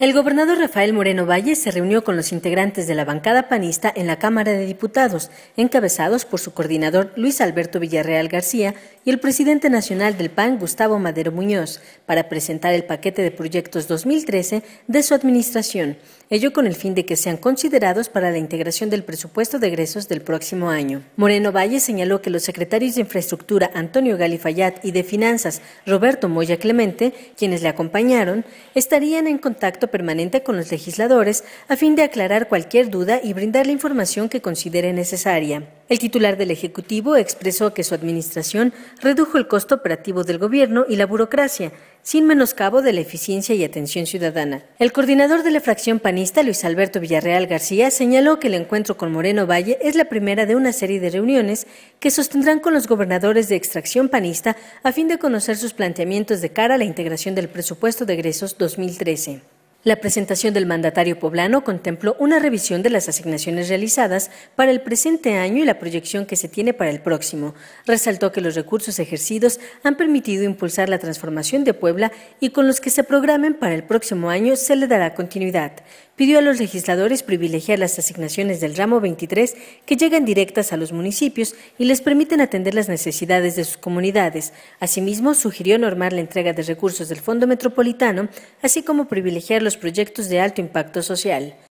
El gobernador Rafael Moreno Valle se reunió con los integrantes de la bancada panista en la Cámara de Diputados, encabezados por su coordinador Luis Alberto Villarreal García y el presidente nacional del PAN Gustavo Madero Muñoz, para presentar el paquete de proyectos 2013 de su administración, ello con el fin de que sean considerados para la integración del presupuesto de egresos del próximo año. Moreno Valle señaló que los secretarios de Infraestructura Antonio Galifayat y de Finanzas Roberto Moya Clemente, quienes le acompañaron, estarían en contacto permanente con los legisladores a fin de aclarar cualquier duda y brindar la información que considere necesaria. El titular del Ejecutivo expresó que su administración redujo el costo operativo del gobierno y la burocracia, sin menoscabo de la eficiencia y atención ciudadana. El coordinador de la fracción panista, Luis Alberto Villarreal García, señaló que el encuentro con Moreno Valle es la primera de una serie de reuniones que sostendrán con los gobernadores de extracción panista a fin de conocer sus planteamientos de cara a la integración del presupuesto de egresos 2013. La presentación del mandatario poblano contempló una revisión de las asignaciones realizadas para el presente año y la proyección que se tiene para el próximo. Resaltó que los recursos ejercidos han permitido impulsar la transformación de Puebla y con los que se programen para el próximo año se le dará continuidad pidió a los legisladores privilegiar las asignaciones del ramo 23 que llegan directas a los municipios y les permiten atender las necesidades de sus comunidades. Asimismo, sugirió normar la entrega de recursos del Fondo Metropolitano, así como privilegiar los proyectos de alto impacto social.